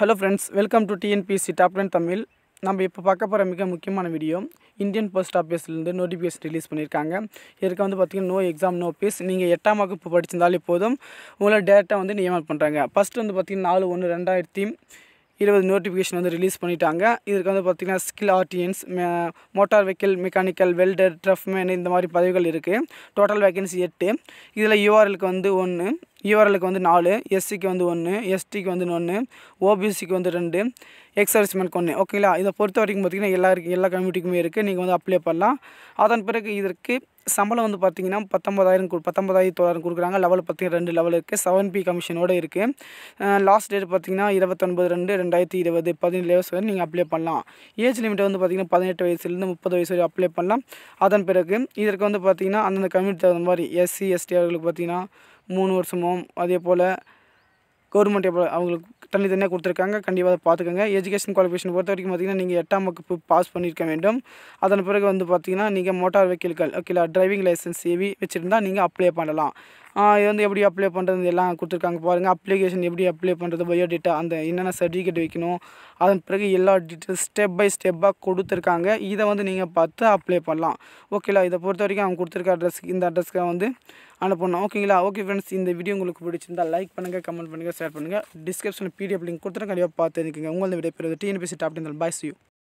hello friends welcome to TNPSC top ten Tamil நம்ம இப்போ பார்க்க போகிற மிக முக்கியமான வீடியோ இந்தியன் போஸ்ட் ஆஃபீஸ்லேருந்து நோட்டிஃபிகேஷன் ரிலீஸ் பண்ணியிருக்காங்க இதுக்கு வந்து பார்த்திங்கன்னா நோ எக்ஸாம் நோ பீஸ் நீங்கள் எட்டாம் வகுப்பு படிச்சிருந்தாலே போதும் உங்களை டேரெக்டாக வந்து நியமனம் பண்ணுறாங்க ஃபஸ்ட் வந்து பார்த்திங்கன்னா நாலு ஒன்று ரெண்டாயிரத்தி இருபது நோட்டிஃபிகேஷன் வந்து ரிலீஸ் பண்ணிட்டாங்க இதுக்கு வந்து பார்த்திங்கன்னா skill artisans motor vehicle mechanical welder draughtsman இந்த மாதிரி பதவிகள் இருக்குது டோட்டல் வேக்கன்சி எட்டு இதில் யூஆர்எலுக்கு வந்து ஒன்று யூஆர்எலுக்கு வந்து நாலு எஸ்சிக்கு வந்து ஒன்று எஸ்டிக்கு வந்து ஒன்று ஓபிசிக்கு வந்து ரெண்டு எக்ஸர்ஸ்மெண்ட்க்கு ஒன்று ஓகேங்களா இதை பொறுத்த வரைக்கும் பார்த்திங்கன்னா எல்லாருக்கு எல்லா கம்யூனிட்டிக்குமே இருக்குது நீங்கள் வந்து அப்ளை பண்ணலாம் அதன் பிறகு இதற்கு சம்பளம் வந்து பார்த்திங்கன்னா பத்தொம்பதாயிரம் கு பத்தொம்பதாயிரத்தி தொள்ளாயிரம் கொடுக்குறாங்க லெவல் பார்த்திங்கன்னா ரெண்டு லெவல் இருக்குது செவன் பி கமிஷனோடு இருக்குது லாஸ்ட் டேட் பார்த்திங்கன்னா இருபத்தொன்பது ரெண்டு ரெண்டாயிரத்தி இருபது பதினேழு வயசு வரை நீங்கள் அப்ளை பண்ணலாம் ஏஜ் லிமிட் வந்து பார்த்திங்கன்னா பதினெட்டு வயசுலேருந்து முப்பது வயசு வரை அப்ளை பண்ணலாம் அதன் பிறகு இதற்கு வந்து பார்த்திங்கன்னா அந்தந்த கம்யூனிட்டி தகுந்த மாதிரி எஸ்சி எஸ்டி அவர்களுக்கு பார்த்திங்கன்னா மூணு வருஷமும் அதே போல் கவர்மெண்ட் எப்போ அவங்களுக்கு தனித்தனியாக கொடுத்துருக்காங்க கண்டிப்பாக அதை பார்த்துக்கோங்க எஜுகேஷன் குவாலிஃபிகேஷன் பொறுத்த வரைக்கும் பார்த்திங்கன்னா நீங்கள் எட்டாம் வகுப்பு பாஸ் பண்ணியிருக்க வேண்டும் அதன் பிறகு வந்து பார்த்திங்கன்னா நீங்கள் மோட்டார் வெஹிக்கிள்கள் ஓகேலா டிரைவிங் லைசன்ஸ் ஏவி வச்சுருந்தா நீங்கள் அப்ளை பண்ணலாம் இது வந்து எப்படி அப்ளை பண்ணுறது எல்லாம் கொடுத்துருக்காங்க பாருங்கள் அப்ளிகேஷன் எப்படி அப்ளை பண்ணுறது பயோடேட்டா அந்த என்னென்ன சர்டிஃபிகேட் வைக்கணும் அதன் பிறகு எல்லா டீட்டெயில்ஸ் ஸ்டெப் பை ஸ்டெப்பாக கொடுத்துருக்காங்க இதை வந்து நீங்கள் பார்த்து அப்ளை பண்ணலாம் ஓகேலா இதை பொறுத்த வரைக்கும் அவங்க கொடுத்துருக்க அட்ரஸ்க்கு இந்த அட்ரெஸ்க்கு வந்து அனுப்பணும் ஓகேங்களா ஓகே ஃப்ரெண்ட்ஸ் இந்த வீடியோ உங்களுக்கு பிடிச்சிருந்தா லைக் பண்ணுங்கள் கமெண்ட் பண்ணுங்கள் ஷேர் பண்ணுங்கள் டிஸ்கிரிப்ஷனில் பிடிஎஃப் லிங்க் கொடுத்துருக்கேன் கண்டிப்பாக பார்த்து இருக்குங்க உங்கள் விடைபெறுவது TNPSC top ten bye you